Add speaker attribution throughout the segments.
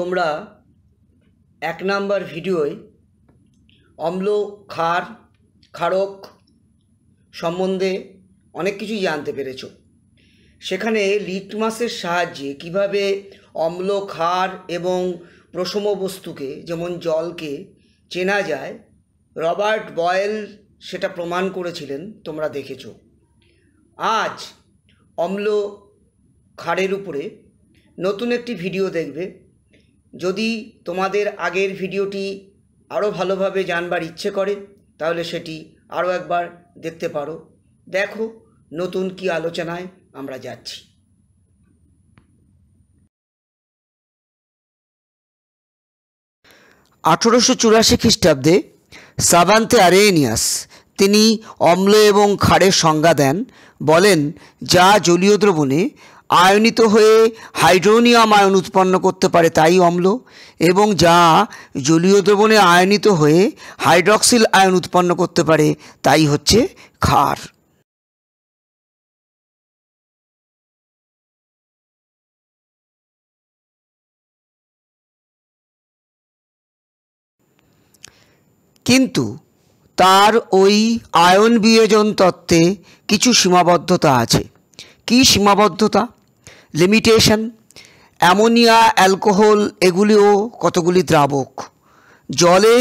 Speaker 1: তোমরা এক নাম্বার ভিডিওয় অম্ল ক্ষার ক্ষারক সম্বন্ধে অনেক কিছুই জানতে পেরেছ সেখানে লিটমাসের সাহায্যে কিভাবে অম্ল ক্ষার এবং প্রসম বস্তুকে যেমন জলকে চেনা যায় রবার্ট বয়েল সেটা প্রমাণ করেছিলেন তোমরা দেখেছ আজ অম্ল ক্ষারের উপরে নতুন একটি ভিডিও দেখবে যদি তোমাদের আগের ভিডিওটি আরও ভালোভাবে জানবার ইচ্ছে করে তাহলে সেটি আরও একবার দেখতে পারো দেখো নতুন কি আলোচনায় আমরা যাচ্ছি আঠেরোশো চুরাশি খ্রিস্টাব্দে সাবান্তে আরেনিয়াস তিনি অম্ল এবং ক্ষারের সংজ্ঞা দেন বলেন যা জলীয় দ্রবণে আয়নিত হয়ে হাইড্রোনিয়াম আয়ন উৎপন্ন করতে পারে তাই অম্ল এবং যা জলীয় দ্রবণে আয়নিত হয়ে হাইড্রক্সিল আয়ন উৎপন্ন করতে পারে তাই হচ্ছে ক্ষার কিন্তু তার ওই আয়ন বিয়োজন তত্ত্বে কিছু সীমাবদ্ধতা আছে কি সীমাবদ্ধতা লিমিটেশন অ্যামোনিয়া অ্যালকোহল এগুলিও কতগুলি দ্রাবক জলে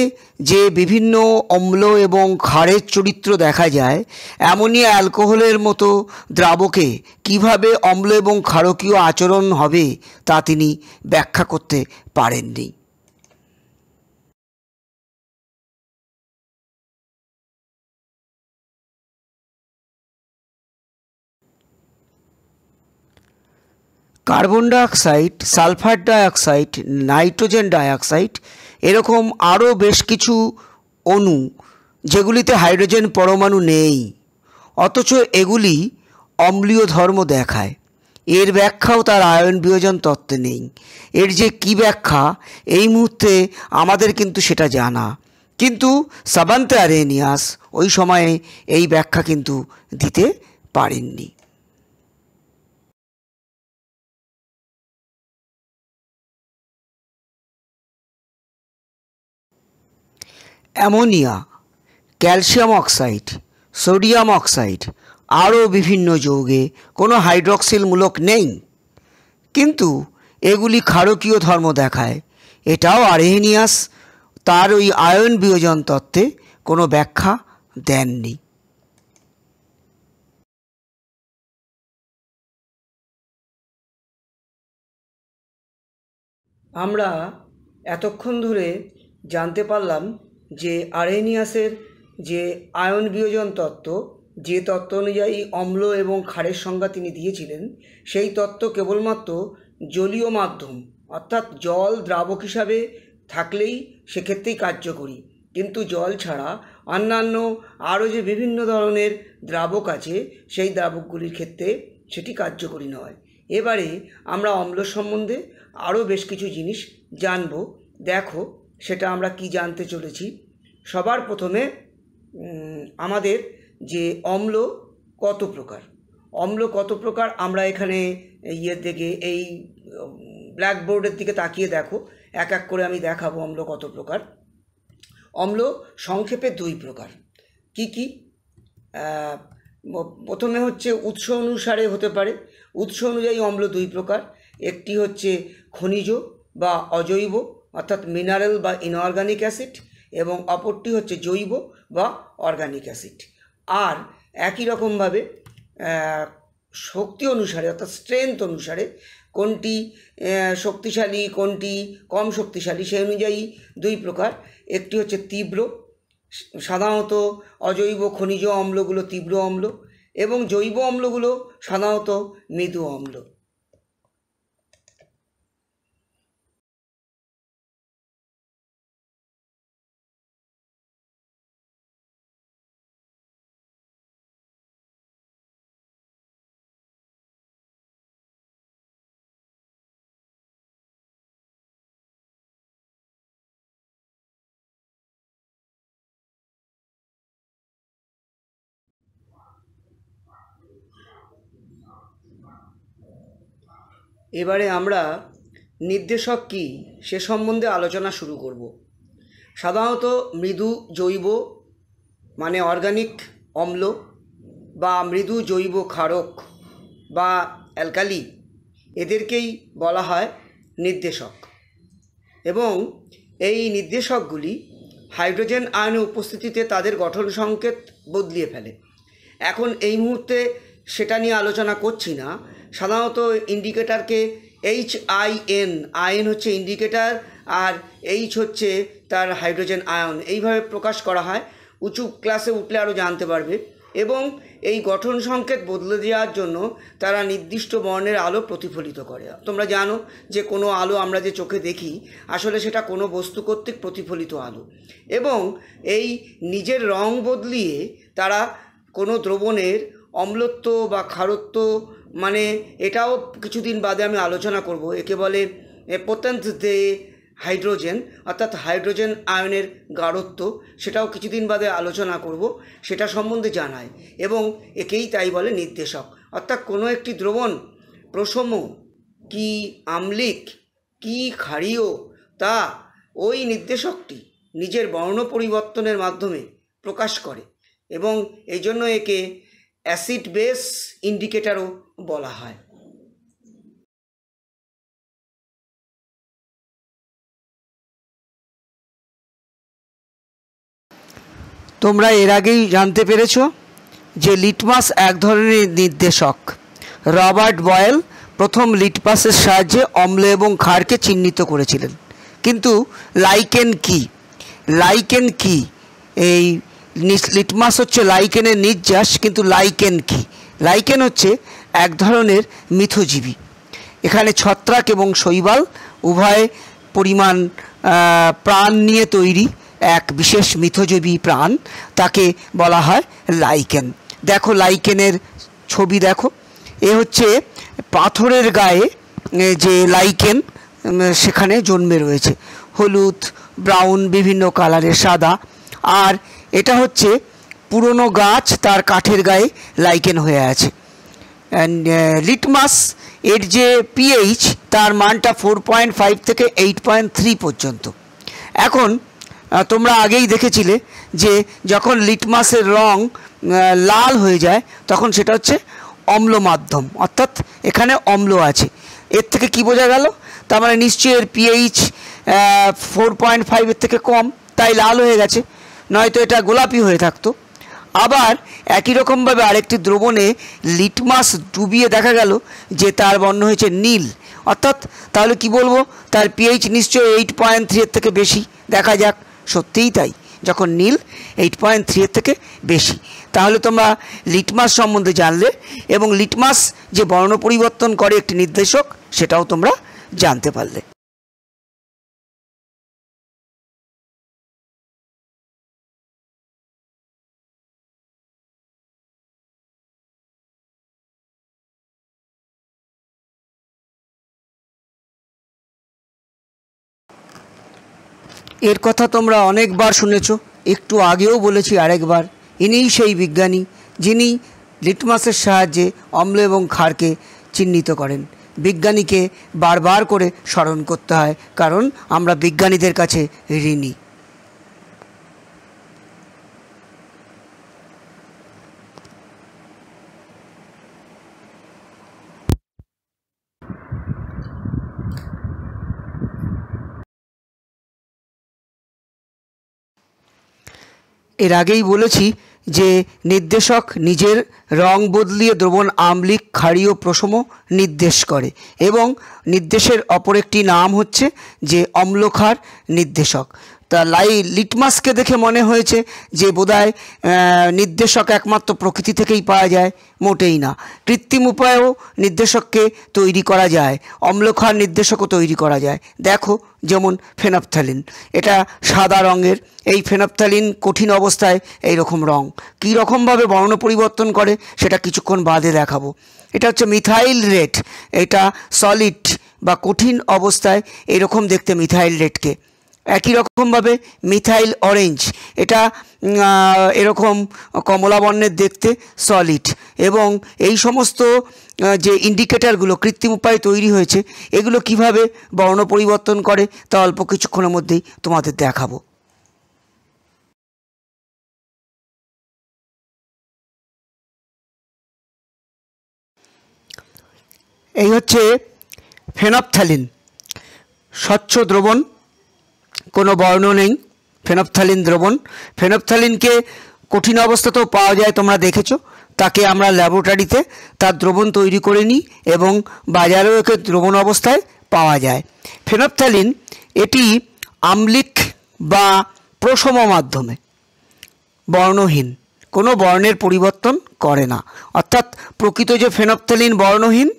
Speaker 1: যে বিভিন্ন অম্ল এবং ক্ষারের চরিত্র দেখা যায় অ্যামোনিয়া অ্যালকোহলের মতো দ্রাবকে কিভাবে অম্ল এবং ক্ষারকীয় আচরণ হবে তা তিনি ব্যাখ্যা করতে পারেননি carbon dioxide sulphur dioxide nitrogen dioxide এরকম আরও বেশ কিছু অণু যেগুলিতে হাইড্রোজেন পরমাণু নেই অথচ এগুলি অম্লীয় ধর্ম দেখায় এর ব্যাখ্যাও তার আয়ন বিয়োজন তত্ত্বে নেই এর যে কি ব্যাখ্যা এই মুহূর্তে আমাদের কিন্তু সেটা জানা কিন্তু সাবান্তে আরেনিয়াস ওই সময়ে এই ব্যাখ্যা কিন্তু দিতে পারেননি ammonia calcium oxide sodium oxide আরও বিভিন্ন যৌগে কোনো হাইড্রক্সিলমূলক নেই কিন্তু এগুলি ক্ষারকীয় ধর্ম দেখায় এটাও আরহেনিয়াস তার ওই আয়ন বিয়োজন তত্ত্বে কোনো ব্যাখ্যা দেননি আমরা এতক্ষণ ধরে জানতে পারলাম যে আরেনিয়াসের যে আয়ন বিয়োজন তত্ত্ব যে তত্ত্ব অনুযায়ী অম্ল এবং ক্ষারের সংজ্ঞা তিনি দিয়েছিলেন সেই তত্ত্ব কেবলমাত্র জলীয় মাধ্যম অর্থাৎ জল দ্রাবক হিসাবে থাকলেই সেক্ষেত্রেই কার্যকরী কিন্তু জল ছাড়া অন্যান্য আরও যে বিভিন্ন ধরনের দ্রাবক আছে সেই দ্রাবকগুলির ক্ষেত্রে সেটি কার্যকরী নয় এবারে আমরা অম্ল সম্বন্ধে আরও বেশ কিছু জিনিস জানব দেখো সেটা আমরা কি জানতে চলেছি সবার প্রথমে আমাদের যে অম্ল কত প্রকার অম্ল কত প্রকার আমরা এখানে ইয়ের থেকে এই ব্ল্যাকবোর্ডের দিকে তাকিয়ে দেখো এক এক করে আমি দেখাবো অম্ল কত প্রকার অম্ল সংক্ষেপে দুই প্রকার কি কি প্রথমে হচ্ছে উৎস অনুসারে হতে পারে উৎস অনুযায়ী অম্ল দুই প্রকার একটি হচ্ছে খনিজ বা অজৈব অর্থাৎ মিনারেল বা ইনঅর্গানিক অ্যাসিড এবং অপরটি হচ্ছে জৈব বা অর্গানিক অ্যাসিড আর একই রকমভাবে শক্তি অনুসারে অর্থাৎ স্ট্রেংথ অনুসারে কোনটি শক্তিশালী কোনটি কম শক্তিশালী সেই অনুযায়ী দুই প্রকার একটি হচ্ছে তীব্র সাধারণত অজৈব খনিজ অম্লগুলো তীব্র অম্ল এবং জৈব অম্লগুলো সাধারণত মৃদু অম্ল এবারে আমরা নির্দেশক কি সে সম্বন্ধে আলোচনা শুরু করব সাধারণত মৃদু জৈব মানে অর্গানিক অম্ল বা মৃদু জৈব ক্ষারক বা অ্যালকালি এদেরকেই বলা হয় নির্দেশক এবং এই নির্দেশকগুলি হাইড্রোজেন আয়নের উপস্থিতিতে তাদের গঠন সংকেত বদলিয়ে ফেলে এখন এই মুহূর্তে সেটা নিয়ে আলোচনা করছি না সাধারণত ইন্ডিকেটারকে এইচ আই এন আয়ন হচ্ছে ইন্ডিকেটার আর এইচ হচ্ছে তার হাইড্রোজেন আয়ন এইভাবে প্রকাশ করা হয় উঁচু ক্লাসে উঠলে আরও জানতে পারবে এবং এই গঠন সংকেত বদলে দেওয়ার জন্য তারা নির্দিষ্ট বর্ণের আলো প্রতিফলিত করে তোমরা জানো যে কোনো আলো আমরা যে চোখে দেখি আসলে সেটা কোনো বস্তু কর্তৃক প্রতিফলিত আলো এবং এই নিজের রং বদলিয়ে তারা কোনো দ্রবণের অম্লত্ব বা খারত্ব মানে এটাও কিছুদিন বাদে আমি আলোচনা করব একে বলে পোতেন্স দে হাইড্রোজেন অর্থাৎ হাইড্রোজেন আয়নের গাঢ়ত্ব সেটাও কিছুদিন বাদে আলোচনা করব সেটা সম্বন্ধে জানায় এবং একেই তাই বলে নির্দেশক অর্থাৎ কোনো একটি দ্রবণ প্রসম কি আমলিক কি ক্ষারীয় তা ওই নির্দেশকটি নিজের বর্ণ পরিবর্তনের মাধ্যমে প্রকাশ করে এবং এই জন্য একে অ্যাসিড বেস ইন্ডিকেটারও
Speaker 2: বলা হয় তোমরা
Speaker 1: এর আগেই জানতে পেরেছ যে লিটমাস এক ধরনের নির্দেশক রবার্ট বয়েল প্রথম লিটমাসের সাহায্যে অম্ল এবং ক্ষারকে চিহ্নিত করেছিলেন কিন্তু লাইকেন কি লাইকেন কি এই লিটমাস হচ্ছে লাইকেনের নির্যাস কিন্তু লাইকেন কি লাইকেন হচ্ছে এক ধরনের মিথজীবী এখানে ছত্রাক এবং শৈবাল উভয় পরিমাণ প্রাণ নিয়ে তৈরি এক বিশেষ মিথজীবী প্রাণ তাকে বলা হয় লাইকেন দেখো লাইকেনের ছবি দেখো এ হচ্ছে পাথরের গায়ে যে লাইকেন সেখানে জন্মে রয়েছে হলুদ ব্রাউন বিভিন্ন কালারের সাদা আর এটা হচ্ছে পুরনো গাছ তার কাঠের গায়ে লাইকেন হয়ে আছে লিটমাস uh, এর যে পিএইচ তার মানটা ফোর পয়েন্ট ফাইভ থেকে এইট পয়েন্ট থ্রি পর্যন্ত এখন তোমরা আগেই দেখেছিলে যে যখন লিটমাসের রং লাল হয়ে যায় তখন সেটা হচ্ছে অম্ল মাধ্যম অর্থাৎ এখানে অম্ল আছে এর থেকে কি বোঝা গেল তার মানে নিশ্চয়ই এর পিএইচ ফোর পয়েন্ট ফাইভের থেকে কম তাই লাল হয়ে গেছে নয়তো এটা গোলাপি হয়ে থাকতো আবার একই রকমভাবে আরেকটি দ্রবণে লিটমাস ডুবিয়ে দেখা গেল যে তার বর্ণ হয়েছে নীল অর্থাৎ তাহলে কি বলবো তার পিএইচ নিশ্চয়ই এইট পয়েন্ট থ্রিয়ের এর থেকে বেশি দেখা যাক সত্যিই তাই যখন নীল এইট পয়েন্ট থ্রিয়ের এর থেকে বেশি তাহলে তোমরা লিটমাস সম্বন্ধে জানলে এবং লিটমাস যে বর্ণ পরিবর্তন করে একটি নির্দেশক সেটাও তোমরা জানতে পারলে এর কথা তোমরা অনেকবার শুনেছ একটু আগেও বলেছি আরেকবার ইনিই সেই বিজ্ঞানী যিনি লিটমাসের সাহায্যে অম্ল এবং ক্ষারকে চিহ্নিত করেন বিজ্ঞানীকে বারবার করে স্মরণ করতে হয় কারণ আমরা বিজ্ঞানীদের কাছে ঋণী এর আগেই বলেছি যে নির্দেশক নিজের রং বদলিয়ে দ্রবণ আম্লিক ক্ষারীয় প্রশম নির্দেশ করে এবং নির্দেশের অপর একটি নাম হচ্ছে যে অম্লক্ষার নির্দেশক তা লাই লিটমাসকে দেখে মনে হয়েছে যে বোধহয় নির্দেশক একমাত্র প্রকৃতি থেকেই পাওয়া যায় মোটেই না কৃত্রিম উপায়েও নির্দেশককে তৈরি করা যায় অম্লখার নির্দেশকও তৈরি করা যায় দেখো যেমন ফেনাপথালিন এটা সাদা রঙের এই ফেনাপথালিন কঠিন অবস্থায় এই রকম রং কী রকমভাবে বর্ণ পরিবর্তন করে সেটা কিছুক্ষণ বাদে দেখাবো এটা হচ্ছে মিথাইল রেট এটা সলিড বা কঠিন অবস্থায় এরকম দেখতে মিথাইল রেটকে একই রকমভাবে মিথাইল অরেঞ্জ এটা এরকম কমলা বর্ণের দেখতে সলিড এবং এই সমস্ত যে ইন্ডিকেটারগুলো কৃত্রিম উপায়ে তৈরি হয়েছে এগুলো কিভাবে বর্ণ পরিবর্তন করে তা অল্প কিছুক্ষণের মধ্যেই তোমাদের দেখাবো এই হচ্ছে ফেনপথ্যালিন স্বচ্ছ দ্রবণ কোনো বর্ণ নেই ফেনপথালিন দ্রবণ ফেনপথালিনকে কঠিন অবস্থাতেও পাওয়া যায় তোমরা দেখেছো তাকে আমরা ল্যাবরেটরিতে তার দ্রবণ তৈরি করে নিই এবং বাজারেও একে দ্রবণ অবস্থায় পাওয়া যায় ফেনপথ্যালিন এটি আমলিক বা প্রসম মাধ্যমে বর্ণহীন কোনো বর্ণের পরিবর্তন করে না অর্থাৎ প্রকৃত যে ফেনপথ্যালিন বর্ণহীন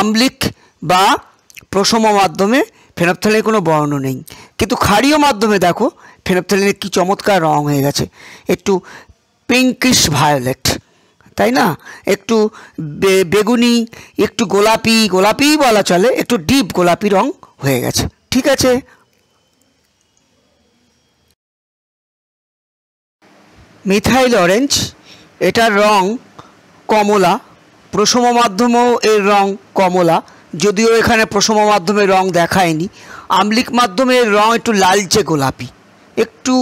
Speaker 1: আমলিক বা প্রসম মাধ্যমে ফেনপথ্যালিনের কোনো বর্ণ নেই কিন্তু খাড়িও মাধ্যমে দেখো ফেনপথেলিনের কি চমৎকার রং হয়ে গেছে একটু পিঙ্কিশ ভায়োলেট তাই না একটু বেগুনি একটু গোলাপি গোলাপিই বলা চলে একটু ডিপ গোলাপি রং হয়ে গেছে ঠিক আছে মিথাইল অরেঞ্জ এটার রং কমলা প্রসম মাধ্যমেও এর রং কমলা যদিও এখানে প্রসম মাধ্যমে রং দেখায়নি আমলিক মাধ্যমে রং একটু লালচে গোলাপি একটু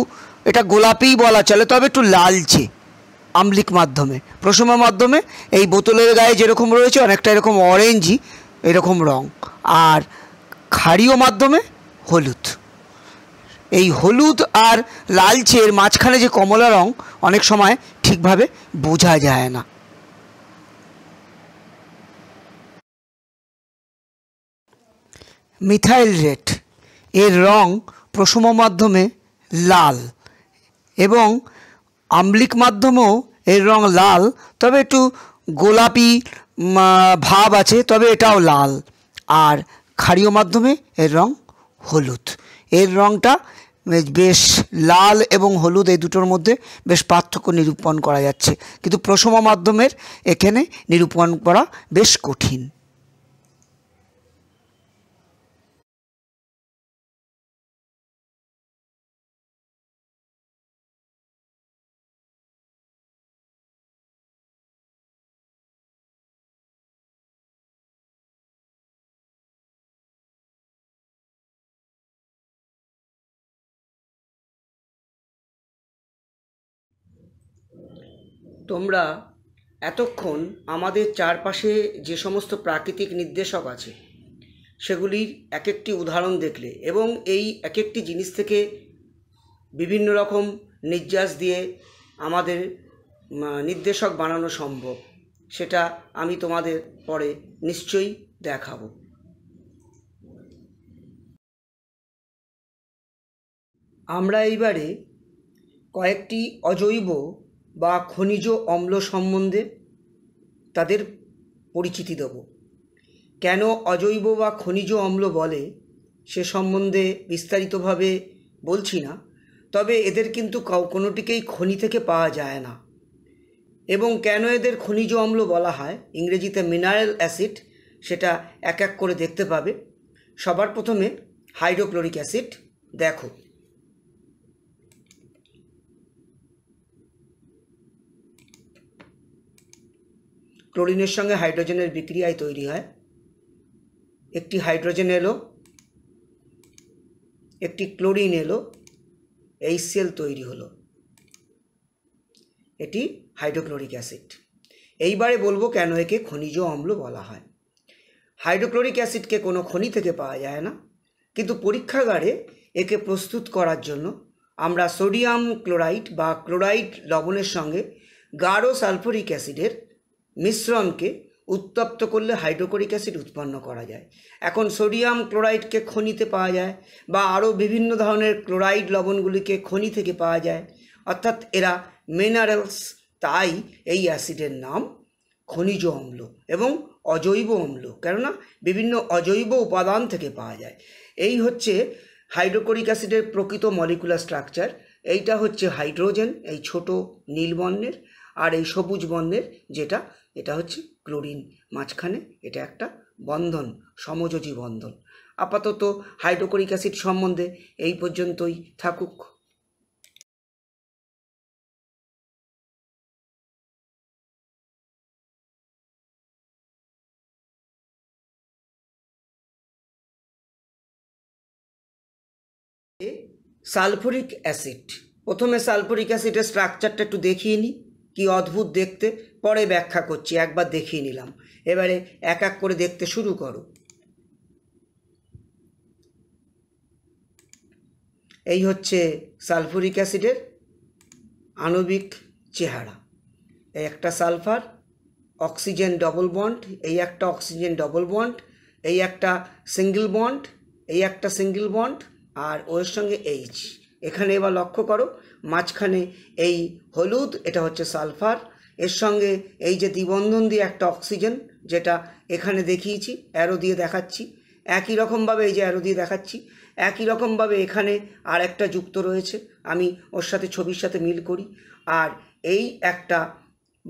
Speaker 1: এটা গোলাপিই বলা চলে তবে একটু লালচে আমলিক মাধ্যমে প্রসমা মাধ্যমে এই বোতলের গায়ে যেরকম রয়েছে অনেকটা এরকম অরেঞ্জই এরকম রং আর খাড়িও মাধ্যমে হলুদ এই হলুদ আর লালচের মাঝখানে যে কমলা রং অনেক সময় ঠিকভাবে বোঝা যায় না মিথাইল রেট এর রং প্রসম মাধ্যমে লাল এবং আম্লিক মাধ্যমেও এর রং লাল তবে একটু গোলাপি ভাব আছে তবে এটাও লাল আর ক্ষারীয় মাধ্যমে এর রং হলুদ এর রংটা বেশ লাল এবং হলুদ এই দুটোর মধ্যে বেশ পার্থক্য নিরূপণ করা যাচ্ছে কিন্তু প্রসম মাধ্যমের এখানে নিরূপণ করা বেশ কঠিন তোমরা এতক্ষণ আমাদের চারপাশে যে সমস্ত প্রাকৃতিক নির্দেশক আছে সেগুলির এক একটি উদাহরণ দেখলে এবং এই এক একটি জিনিস থেকে বিভিন্ন রকম নির্যাস দিয়ে আমাদের নির্দেশক বানানো সম্ভব সেটা আমি তোমাদের পরে নিশ্চয়ই দেখাবো আমরা এইবারে কয়েকটি অজৈব বা খনিজ অম্ল সম্বন্ধে তাদের পরিচিতি দেব কেন অজৈব বা খনিজ অম্ল বলে সে সম্বন্ধে বিস্তারিতভাবে বলছি না তবে এদের কিন্তু কোনোটিকেই খনি থেকে পাওয়া যায় না এবং কেন এদের খনিজ অম্ল বলা হয় ইংরেজিতে মিনারেল অ্যাসিড সেটা এক এক করে দেখতে পাবে সবার প্রথমে হাইড্রোক্লোরিক অ্যাসিড দেখো ক্লোরিনের সঙ্গে হাইড্রোজেনের বিক্রিয়ায় তৈরি হয় একটি হাইড্রোজেন এলো একটি ক্লোরিন এলো এই সেল তৈরি হলো এটি হাইড্রোক্লোরিক অ্যাসিড এইবারে বলবো কেন একে খনিজ অম্ল বলা হয় হাইড্রোক্লোরিক অ্যাসিডকে কোনো খনি থেকে পাওয়া যায় না কিন্তু পরীক্ষাগারে একে প্রস্তুত করার জন্য আমরা সোডিয়াম ক্লোরাইড বা ক্লোরাইড লবণের সঙ্গে গাঢ় সালফোরিক অ্যাসিডের মিশ্রণকে উত্তপ্ত করলে হাইড্রোকোরিক অ্যাসিড উৎপন্ন করা যায় এখন সোডিয়াম ক্লোরাইডকে খনিতে পাওয়া যায় বা আরও বিভিন্ন ধরনের ক্লোরাইড লবণগুলিকে খনি থেকে পাওয়া যায় অর্থাৎ এরা মিনারেলস তাই এই অ্যাসিডের নাম খনিজ অম্ল এবং অজৈব অম্ল কেননা বিভিন্ন অজৈব উপাদান থেকে পাওয়া যায় এই হচ্ছে হাইড্রোকোরিক অ্যাসিডের প্রকৃত মলিকুলার স্ট্রাকচার এইটা হচ্ছে হাইড্রোজেন এই ছোট নীলবর্ণের আর এই সবুজ বন্ধের যেটা এটা হচ্ছে ক্লোরিন মাঝখানে এটা একটা বন্ধন সমযোজী বন্ধন আপাতত হাইড্রোকোরিক অ্যাসিড সম্বন্ধে এই পর্যন্তই থাকুক সালফোরিক অ্যাসিড প্রথমে সালফোরিক অ্যাসিডের স্ট্রাকচারটা একটু দেখিয়ে নিই কি অদ্ভুত দেখতে পরে ব্যাখ্যা করছি একবার দেখিয়ে নিলাম এবারে এক এক করে দেখতে শুরু করো এই হচ্ছে সালফুরিক অ্যাসিডের আণবিক চেহারা এই একটা সালফার অক্সিজেন ডবল বন্ড এই একটা অক্সিজেন ডবল বন্ড এই একটা সিঙ্গেল বন্ড এই একটা সিঙ্গেল বন্ড আর ওর সঙ্গে এইচ এখানে এবার লক্ষ্য করো মাঝখানে এই হলুদ এটা হচ্ছে সালফার এর সঙ্গে এই যে দ্বিবন্ধন দিয়ে একটা অক্সিজেন যেটা এখানে দেখিয়েছি অ্যারো দিয়ে দেখাচ্ছি একই রকমভাবে এই যে অ্যারো দিয়ে দেখাচ্ছি একই রকমভাবে এখানে আর একটা যুক্ত রয়েছে আমি ওর সাথে ছবির সাথে মিল করি আর এই একটা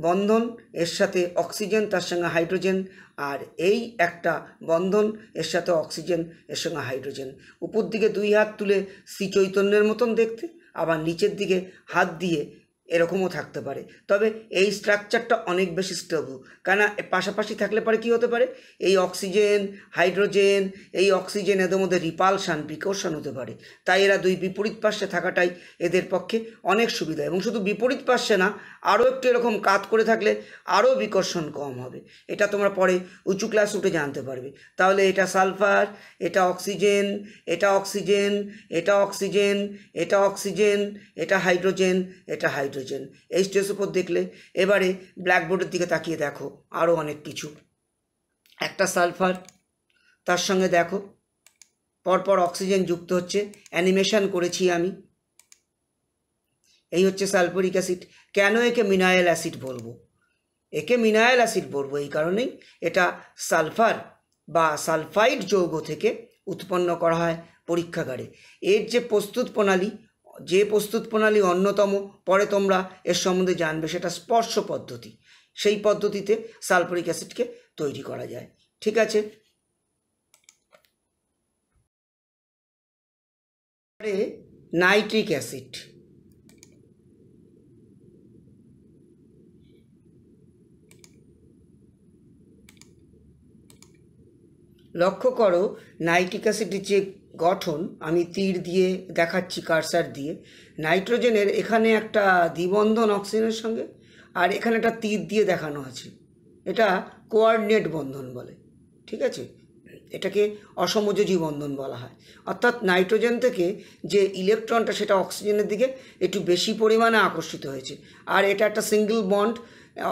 Speaker 1: বন্ধন এর সাথে অক্সিজেন তার সঙ্গে হাইড্রোজেন আর এই একটা বন্ধন এর সাথে অক্সিজেন এর সঙ্গে হাইড্রোজেন উপর দিকে দুই হাত তুলে শ্রী চৈতন্যের মতন দেখতে আবার নিচের দিকে হাত দিয়ে এরকমও থাকতে পারে তবে এই স্ট্রাকচারটা অনেক বেশি স্টেবল কেন পাশাপাশি থাকলে পরে কি হতে পারে এই অক্সিজেন হাইড্রোজেন এই অক্সিজেন এদের মধ্যে রিপালশান বিকর্ষণ হতে পারে তাই এরা দুই বিপরীত পাশে থাকাটাই এদের পক্ষে অনেক সুবিধা এবং শুধু বিপরীত পাশে না আরও একটু এরকম কাত করে থাকলে আরও বিকর্ষণ কম হবে এটা তোমরা পরে উঁচু ক্লাস উঠে জানতে পারবে তাহলে এটা সালফার এটা অক্সিজেন এটা অক্সিজেন এটা অক্সিজেন এটা অক্সিজেন এটা হাইড্রোজেন এটা হাইড্রোজেন হাইড্রোজেন এই স্টেজ উপর দেখলে এবারে ব্ল্যাকবোর্ডের দিকে তাকিয়ে দেখো আরও অনেক কিছু একটা সালফার তার সঙ্গে দেখো পরপর অক্সিজেন যুক্ত হচ্ছে অ্যানিমেশন করেছি আমি এই হচ্ছে সালফোরিক অ্যাসিড কেন একে মিনায়েল অ্যাসিড বলবো একে মিনায়েল অ্যাসিড বলবো এই কারণেই এটা সালফার বা সালফাইড যৌগ থেকে উৎপন্ন করা হয় পরীক্ষাগারে এর যে প্রস্তুত প্রণালী যে প্রস্তুত প্রণালী অন্যতম পরে তোমরা এর সম্বন্ধে জানবে সেটা স্পর্শ পদ্ধতি সেই পদ্ধতিতে সালফরিক অ্যাসিডকে তৈরি করা যায় ঠিক আছে নাইট্রিক অ্যাসিড লক্ষ্য করো নাইট্রিক অ্যাসিডের যে গঠন আমি তীর দিয়ে দেখাচ্ছি কারসার দিয়ে নাইট্রোজেনের এখানে একটা দ্বিবন্ধন অক্সিজেনের সঙ্গে আর এখানে একটা তীর দিয়ে দেখানো আছে এটা কোয়ার্ডিনেট বন্ধন বলে ঠিক আছে এটাকে অসমযোজী বন্ধন বলা হয় অর্থাৎ নাইট্রোজেন থেকে যে ইলেকট্রনটা সেটা অক্সিজেনের দিকে একটু বেশি পরিমাণে আকর্ষিত হয়েছে আর এটা একটা সিঙ্গেল বন্ড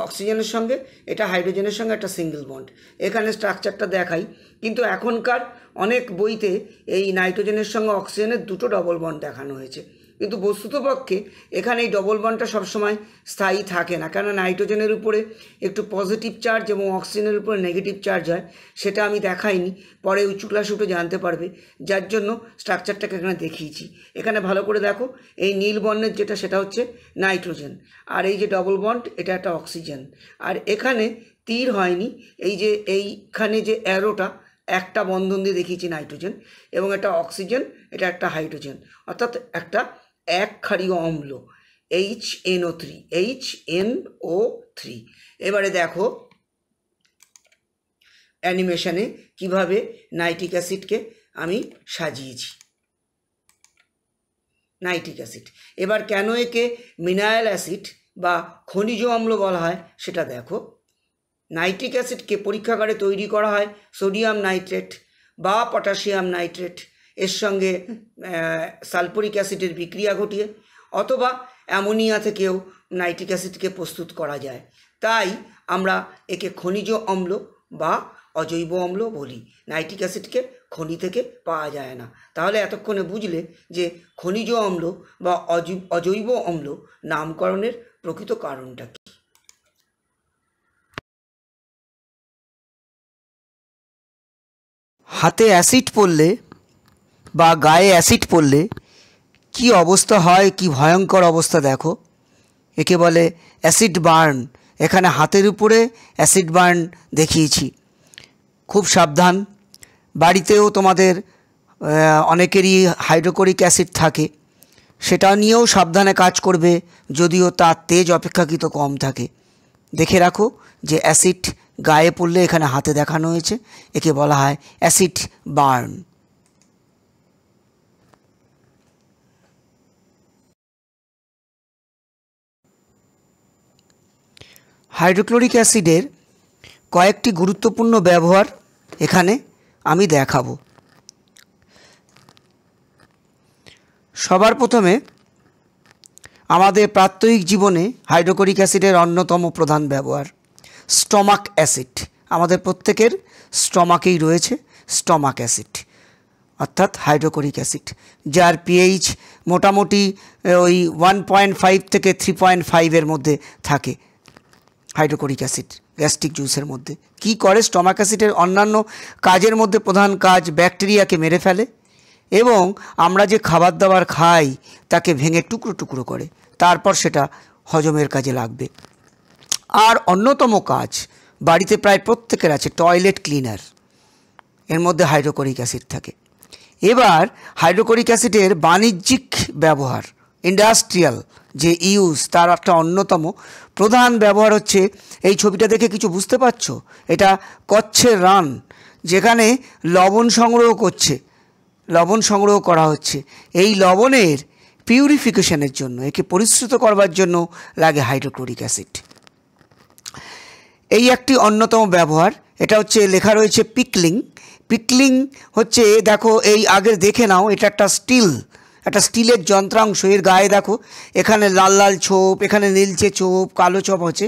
Speaker 1: অক্সিজেনের সঙ্গে এটা হাইড্রোজেনের সঙ্গে একটা সিঙ্গেল বন্ড এখানে স্ট্রাকচারটা দেখাই কিন্তু এখনকার অনেক বইতে এই নাইট্রোজেনের সঙ্গে অক্সিজেনের দুটো ডবল বন্ড দেখানো হয়েছে কিন্তু বস্তুতপক্ষে এখানে এই ডবল বনটা সবসময় স্থায়ী থাকে না কেন নাইট্রোজেনের উপরে একটু পজিটিভ চার্জ এবং অক্সিজেনের উপরে নেগেটিভ চার্জ হয় সেটা আমি দেখাইনি পরে উঁচু ক্লাস উঠে জানতে পারবে যার জন্য স্ট্রাকচারটাকে এখানে দেখিয়েছি এখানে ভালো করে দেখো এই নীল বর্ণের যেটা সেটা হচ্ছে নাইট্রোজেন আর এই যে ডবল বন্ড এটা একটা অক্সিজেন আর এখানে তীর হয়নি এই যে এইখানে যে অ্যারোটা একটা বন্ধন দিয়ে দেখিয়েছি নাইট্রোজেন এবং এটা অক্সিজেন এটা একটা হাইড্রোজেন অর্থাৎ একটা এক ক্ষারীয় অম্ল H NO three H N O ও থ্রি এবারে দেখো অ্যানিমেশানে কিভাবে নাইট্রিক অ্যাসিডকে আমি সাজিয়েছি নাইট্রিক অ্যাসিড এবার কেন একে মিনারেল অ্যাসিড বা খনিজ অম্ল বলা হয় সেটা দেখো নাইট্রিক অ্যাসিডকে পরীক্ষাগারে তৈরি করা হয় সোডিয়াম নাইট্রেট বা পটাশিয়াম নাইট্রেট এর সঙ্গে সালফোরিক অ্যাসিডের বিক্রিয়া ঘটিয়ে অথবা অ্যামোনিয়া থেকেও নাইট্রিক অ্যাসিডকে প্রস্তুত করা যায় তাই আমরা একে খনিজ অম্ল বা অজৈব অম্ল বলি নাইট্রিক অ্যাসিডকে খনি থেকে পাওয়া যায় না তাহলে এতক্ষণে বুঝলে যে খনিজ অম্ল বা অজৈব অম্ল নামকরণের প্রকৃত কারণটা কী হাতে অ্যাসিড পড়লে বা গায়ে অ্যাসিড পড়লে কি অবস্থা হয় কি ভয়ঙ্কর অবস্থা দেখো একে বলে অ্যাসিড বার্ন এখানে হাতের উপরে অ্যাসিড বার্ন দেখিয়েছি খুব সাবধান বাড়িতেও তোমাদের অনেকেরই হাইড্রোকোরিক অ্যাসিড থাকে সেটা নিয়েও সাবধানে কাজ করবে যদিও তার তেজ অপেক্ষাকৃত কম থাকে দেখে রাখো যে অ্যাসিড গায়ে পড়লে এখানে হাতে দেখানো হয়েছে একে বলা হয় অ্যাসিড বার্ন হাইড্রোক্লোরিক অ্যাসিডের কয়েকটি গুরুত্বপূর্ণ ব্যবহার এখানে আমি দেখাবো সবার প্রথমে আমাদের প্রাত্যহিক জীবনে হাইড্রোক্লোরিক অ্যাসিডের অন্যতম প্রধান ব্যবহার স্টমাক অ্যাসিড আমাদের প্রত্যেকের স্টমাকেই রয়েছে স্টমাক অ্যাসিড অর্থাৎ হাইড্রোক্লোরিক অ্যাসিড যার পিএইচ মোটামুটি ওই ওয়ান পয়েন্ট ফাইভ থেকে থ্রি পয়েন্ট ফাইভের মধ্যে থাকে হাইড্রোকোরিক অ্যাসিড গ্যাস্ট্রিক জুসের মধ্যে কি করে স্টমাক অ্যাসিডের অন্যান্য কাজের মধ্যে প্রধান কাজ ব্যাকটেরিয়াকে মেরে ফেলে এবং আমরা যে খাবার দাবার খাই তাকে ভেঙে টুকরো টুকরো করে তারপর সেটা হজমের কাজে লাগবে আর অন্যতম কাজ বাড়িতে প্রায় প্রত্যেকের আছে টয়লেট ক্লিনার এর মধ্যে হাইড্রোকোরিক অ্যাসিড থাকে এবার হাইড্রোকোরিক অ্যাসিডের বাণিজ্যিক ব্যবহার ইন্ডাস্ট্রিয়াল যে ইউজ তার একটা অন্যতম প্রধান ব্যবহার হচ্ছে এই ছবিটা দেখে কিছু বুঝতে পারছো এটা কচ্ছের রান যেখানে লবণ সংগ্রহ করছে লবণ সংগ্রহ করা হচ্ছে এই লবণের পিউরিফিকেশনের জন্য একে পরিশ্রুত করবার জন্য লাগে হাইড্রোক্লোরিক অ্যাসিড এই একটি অন্যতম ব্যবহার এটা হচ্ছে লেখা রয়েছে পিকলিং পিকলিং হচ্ছে দেখো এই আগের দেখে নাও এটা একটা স্টিল একটা স্টিলের যন্ত্রাংশ এর গায়ে দেখো এখানে লাল লাল ছোপ এখানে নীলচে ছোপ কালো ছোপ আছে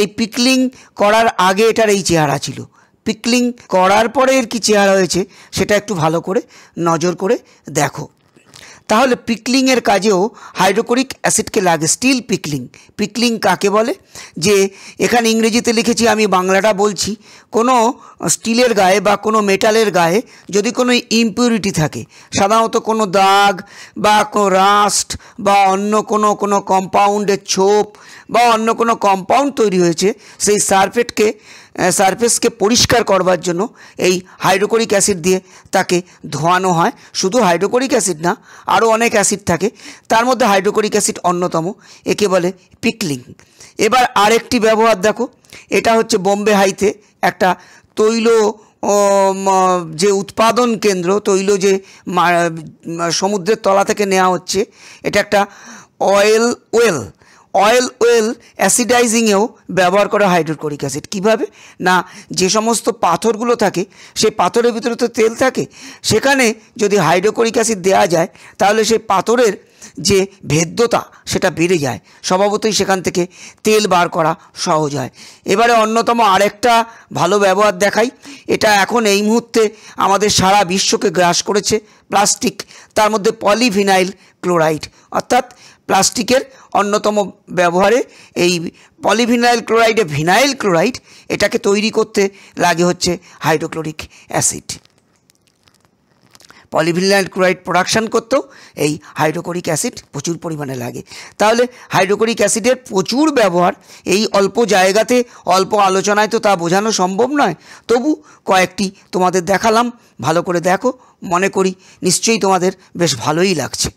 Speaker 1: এই পিকলিং করার আগে এটার এই চেহারা ছিল পিকলিং করার পরে এর কী চেহারা হয়েছে সেটা একটু ভালো করে নজর করে দেখো তাহলে পিকলিংয়ের কাজেও হাইড্রোকোরিক অ্যাসিডকে লাগে স্টিল পিকলিং পিকলিং কাকে বলে যে এখানে ইংরেজিতে লিখেছি আমি বাংলাটা বলছি কোনো স্টিলের গায়ে বা কোনো মেটালের গায়ে যদি কোনো ইম্পিউরিটি থাকে সাধারণত কোনো দাগ বা কোনো রাস্ট বা অন্য কোনো কোনো কম্পাউন্ডের ছোপ বা অন্য কোনো কম্পাউন্ড তৈরি হয়েছে সেই সারফেটকে সারফেসকে পরিষ্কার করবার জন্য এই হাইড্রোকোরিক অ্যাসিড দিয়ে তাকে ধোয়ানো হয় শুধু হাইড্রোকোরিক অ্যাসিড না আরও অনেক অ্যাসিড থাকে তার মধ্যে হাইড্রোকোরিক অ্যাসিড অন্যতম একে বলে পিকলিং এবার আরেকটি ব্যবহার দেখো এটা হচ্ছে বোম্বে হাইতে একটা তৈল যে উৎপাদন কেন্দ্র তৈল যে সমুদ্রের তলা থেকে নেওয়া হচ্ছে এটা একটা অয়েল ওয়েল অয়েল ওয়েল অ্যাসিডাইজিংয়েও ব্যবহার করা হাইড্রোক্লোরিক অ্যাসিড কীভাবে না যে সমস্ত পাথরগুলো থাকে সেই পাথরের ভিতরে তো তেল থাকে সেখানে যদি হাইড্রোক্লোরিক অ্যাসিড দেওয়া যায় তাহলে সেই পাথরের যে ভেদ্যতা সেটা বেড়ে যায় স্বভাবতই সেখান থেকে তেল বার করা সহজ হয় এবারে অন্যতম আরেকটা ভালো ব্যবহার দেখাই এটা এখন এই মুহূর্তে আমাদের সারা বিশ্বকে গ্রাস করেছে প্লাস্টিক তার মধ্যে পলিভিনাইল ক্লোরাইড অর্থাৎ প্লাস্টিকের অন্যতম ব্যবহারে এই পলিভিনাইল ক্লোরাইডে ভিনাইল ক্লোরাইড এটাকে তৈরি করতে লাগে হচ্ছে hydrochloric acid polyvinyl chloride production করতেও এই হাইড্রোক্লোরিক অ্যাসিড প্রচুর পরিমাণে লাগে তাহলে হাইড্রোক্লোরিক অ্যাসিডের প্রচুর ব্যবহার এই অল্প জায়গাতে অল্প আলোচনায় তো তা বোঝানো সম্ভব নয় তবু কয়েকটি তোমাদের দেখালাম ভালো করে দেখো মনে করি নিশ্চয়ই তোমাদের বেশ ভালোই লাগছে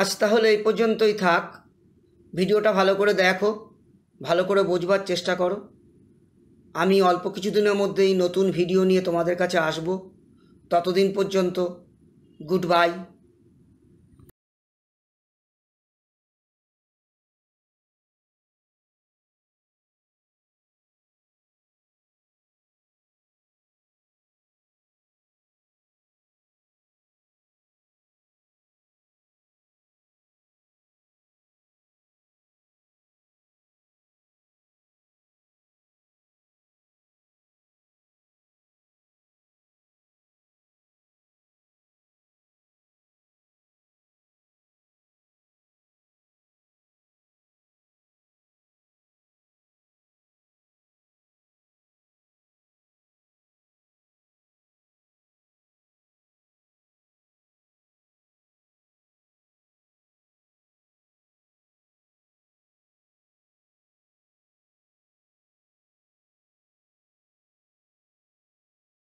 Speaker 1: আজ তাহলে এই পর্যন্তই থাক ভিডিওটা ভালো করে দেখো ভালো করে বোঝবার চেষ্টা করো আমি অল্প কিছুদিনের মধ্যেই নতুন ভিডিও নিয়ে তোমাদের কাছে আসব ততদিন পর্যন্ত গুড বাই